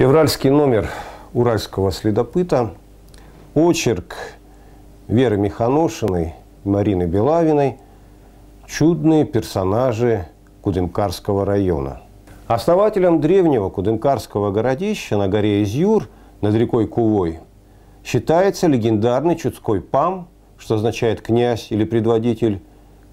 Февральский номер «Уральского следопыта», очерк Веры Механошиной и Марины Белавиной «Чудные персонажи Кудымкарского района». Основателем древнего кудымкарского городища на горе Изюр над рекой Кувой считается легендарный чудской пам, что означает «князь» или «предводитель»,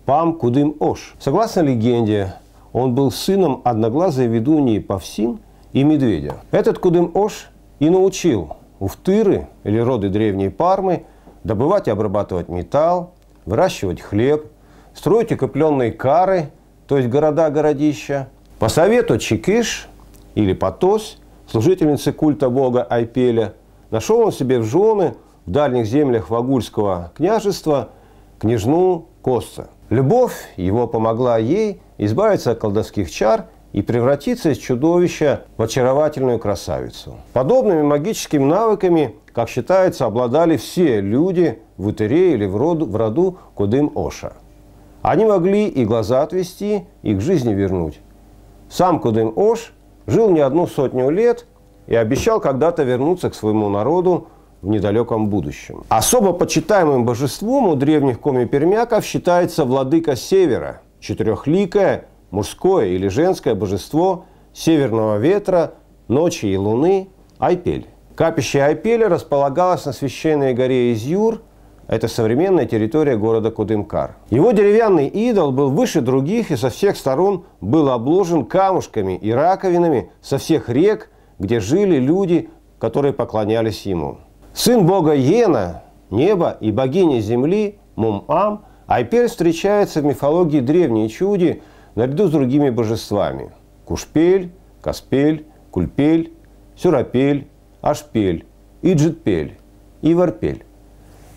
пам Кудым-Ош. Согласно легенде, он был сыном одноглазой ведуньи Павсин – и медведя. Этот Кудым-Ош и научил уфтыры или роды древней Пармы добывать и обрабатывать металл, выращивать хлеб, строить укрепленные кары, то есть города-городища. По совету Чекиш или Потос, служительницы культа бога Айпеля, нашел он себе в жены в дальних землях Вагульского княжества княжну Косца. Любовь его помогла ей избавиться от колдовских чар – и превратиться из чудовища в очаровательную красавицу. Подобными магическими навыками, как считается, обладали все люди в Утере или в роду, в роду Кудым-Оша. Они могли и глаза отвести, и к жизни вернуть. Сам Кудым-Ош жил не одну сотню лет и обещал когда-то вернуться к своему народу в недалеком будущем. Особо почитаемым божеством у древних коми-пермяков считается владыка Севера, четырехликая мужское или женское божество северного ветра, ночи и луны Айпель. Капище Айпеля располагалось на священной горе Изюр, это современная территория города Кудымкар. Его деревянный идол был выше других и со всех сторон был обложен камушками и раковинами со всех рек, где жили люди, которые поклонялись ему. Сын бога Ена, неба и богини земли Мум-Ам, Айпель встречается в мифологии древней чуди – наряду с другими божествами – Кушпель, Каспель, Кульпель, Сюрапель, Ашпель, Иджитпель и Варпель.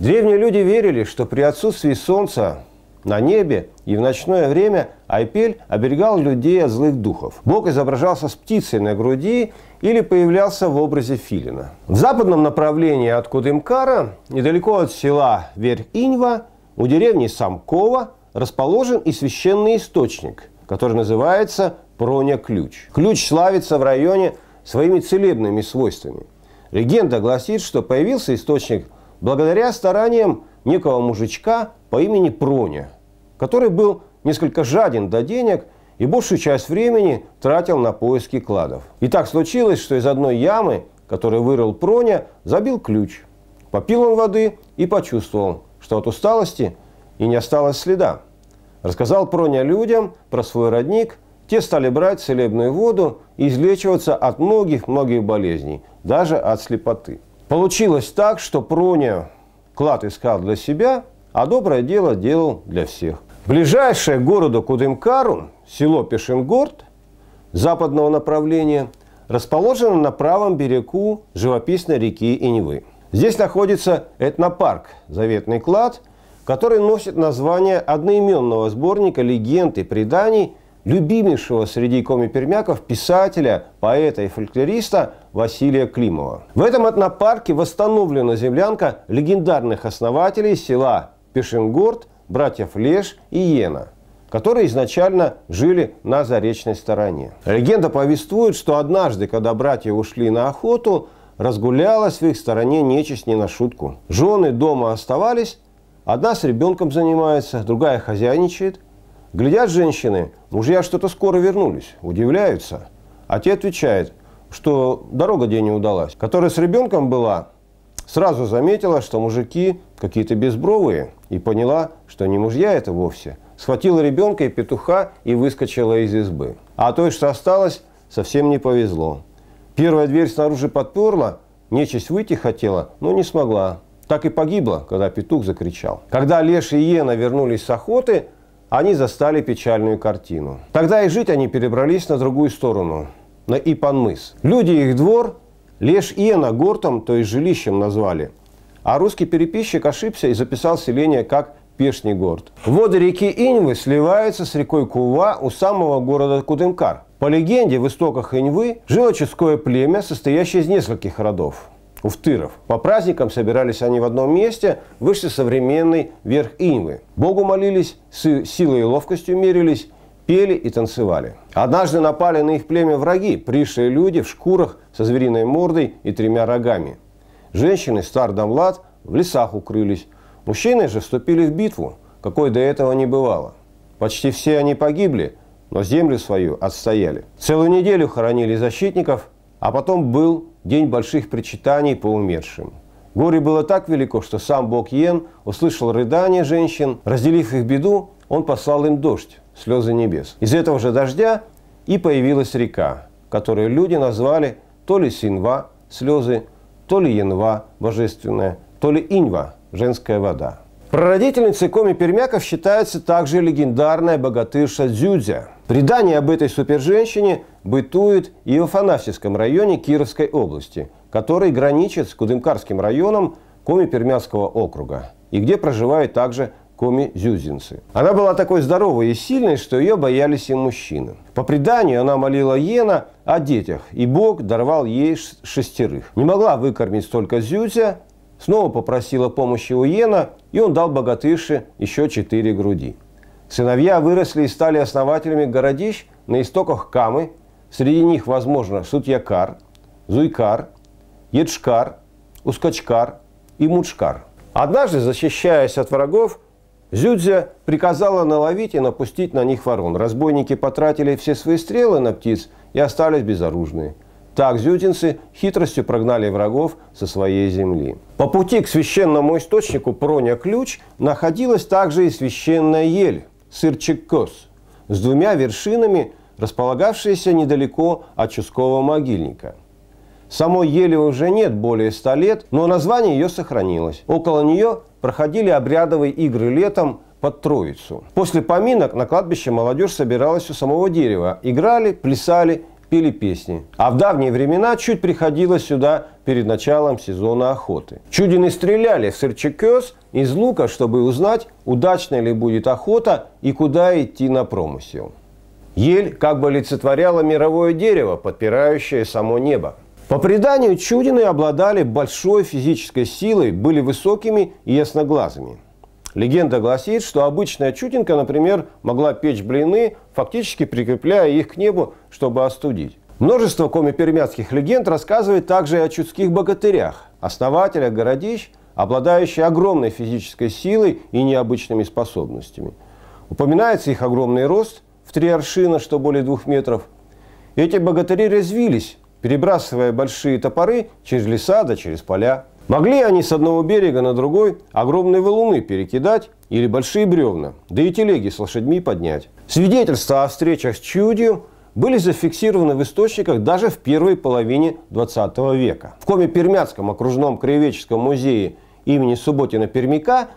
Древние люди верили, что при отсутствии солнца на небе и в ночное время Айпель оберегал людей от злых духов. Бог изображался с птицей на груди или появлялся в образе филина. В западном направлении от Кудымкара, недалеко от села Верх-Иньва, у деревни Самкова расположен и священный источник который называется проня-ключ. Ключ славится в районе своими целебными свойствами. Легенда гласит, что появился источник благодаря стараниям некого мужичка по имени Проня, который был несколько жаден до денег и большую часть времени тратил на поиски кладов. И так случилось, что из одной ямы, которую вырыл Проня, забил ключ. Попил он воды и почувствовал, что от усталости и не осталось следа. Рассказал Проня людям про свой родник. Те стали брать целебную воду и излечиваться от многих-многих болезней, даже от слепоты. Получилось так, что Проня клад искал для себя, а доброе дело делал для всех. Ближайшее к городу Кудымкару, село Пешенгорд, западного направления, расположено на правом берегу живописной реки Иньвы. Здесь находится этнопарк «Заветный клад», который носит название одноименного сборника легенд и преданий любимейшего среди коми-пермяков писателя, поэта и фольклориста Василия Климова. В этом этнопарке восстановлена землянка легендарных основателей села Пешенгорд, братьев Леш и Ена которые изначально жили на заречной стороне. Легенда повествует, что однажды, когда братья ушли на охоту, разгулялась в их стороне нечисть не на шутку. Жены дома оставались, Одна с ребенком занимается, другая хозяйничает. Глядят женщины, мужья что-то скоро вернулись, удивляются. А те отвечают, что дорога день не удалась. Которая с ребенком была, сразу заметила, что мужики какие-то безбровые, и поняла, что не мужья это вовсе. Схватила ребенка и петуха и выскочила из избы. А той, что осталось, совсем не повезло. Первая дверь снаружи подперла, нечисть выйти хотела, но не смогла так и погибла, когда петух закричал. Когда Леш и Ена вернулись с охоты, они застали печальную картину. Тогда и жить они перебрались на другую сторону, на Ипанмыс. Люди их двор Леш Иена гортом, то есть жилищем назвали, а русский переписчик ошибся и записал селение как Пешнигорд. Воды реки Иньвы сливаются с рекой Кува у самого города Кудымкар. По легенде, в истоках Иньвы жило ческое племя, состоящее из нескольких родов. Уфтыров. По праздникам собирались они в одном месте, вышли современный верх Инвы. Богу молились, с силой и ловкостью мерились, пели и танцевали. Однажды напали на их племя враги, пришлые люди в шкурах со звериной мордой и тремя рогами. Женщины, стар да млад, в лесах укрылись. Мужчины же вступили в битву, какой до этого не бывало. Почти все они погибли, но землю свою отстояли. Целую неделю хоронили защитников – а потом был день больших причитаний по умершим. Горе было так велико, что сам бог Йен услышал рыдания женщин. Разделив их беду, он послал им дождь, слезы небес. Из этого же дождя и появилась река, которую люди назвали то ли Синва, слезы, то ли Янва, божественная, то ли Иньва, женская вода. Прародительницей Коми Пермяков считается также легендарная богатырша Дзюдзя – Предание об этой суперженщине бытует и в Афанасьевском районе Кировской области, который граничит с Кудымкарским районом коми пермяцкого округа, и где проживают также коми-зюзинцы. Она была такой здоровой и сильной, что ее боялись и мужчины. По преданию она молила Ена о детях, и Бог даровал ей шестерых. Не могла выкормить столько зюзя, снова попросила помощи у Ена, и он дал богатыше еще четыре груди. Сыновья выросли и стали основателями городищ на истоках Камы. Среди них, возможно, Сутьякар, Зуйкар, Едшкар, Ускачкар и Мучкар. Однажды, защищаясь от врагов, Зюдзя приказала наловить и напустить на них ворон. Разбойники потратили все свои стрелы на птиц и остались безоружные. Так зюдинцы хитростью прогнали врагов со своей земли. По пути к священному источнику Проня Ключ находилась также и священная ель. Сырчик-Кос с двумя вершинами, располагавшиеся недалеко от Чускового могильника. Самой ели уже нет более ста лет, но название ее сохранилось. Около нее проходили обрядовые игры летом под Троицу. После поминок на кладбище молодежь собиралась у самого дерева. Играли, плясали, пели песни. А в давние времена чуть приходило сюда перед началом сезона охоты. Чудины стреляли в сырчекес из лука, чтобы узнать, удачная ли будет охота и куда идти на промысел. Ель как бы олицетворяла мировое дерево, подпирающее само небо. По преданию, чудины обладали большой физической силой, были высокими и ясноглазыми. Легенда гласит, что обычная чутинка, например, могла печь блины, фактически прикрепляя их к небу, чтобы остудить. Множество коми-пермяцких легенд рассказывает также и о чудских богатырях, основателях городищ, обладающих огромной физической силой и необычными способностями. Упоминается их огромный рост в три аршина, что более двух метров. Эти богатыри развились, перебрасывая большие топоры через леса да через поля. Могли они с одного берега на другой огромные валуны перекидать или большие бревна, да и телеги с лошадьми поднять. Свидетельства о встречах с чудью были зафиксированы в источниках даже в первой половине 20 века. В Коме-Пермяцком окружном краеведческом музее имени Субботина-Пермяка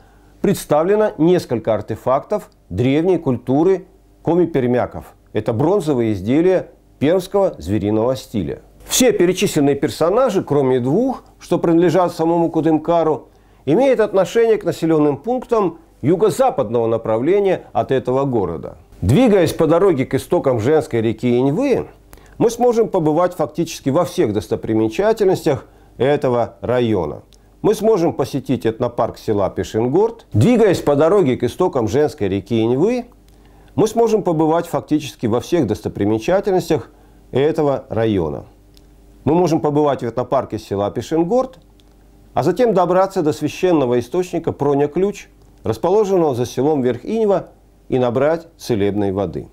представлено несколько артефактов древней культуры коми-пермяков. Это бронзовые изделия пермского звериного стиля. Все перечисленные персонажи, кроме двух, что принадлежат самому Кудымкару, имеют отношение к населенным пунктам юго-западного направления от этого города. Двигаясь по дороге к истокам женской реки Иньвы, мы сможем побывать фактически во всех достопримечательностях этого района. Мы сможем посетить этнопарк села Пешенгорд. Двигаясь по дороге к истокам женской реки Иньвы, мы сможем побывать фактически во всех достопримечательностях этого района мы можем побывать в этнопарке села Пешенгорд, а затем добраться до священного источника Проня-Ключ, расположенного за селом Верх-Инева, и набрать целебной воды.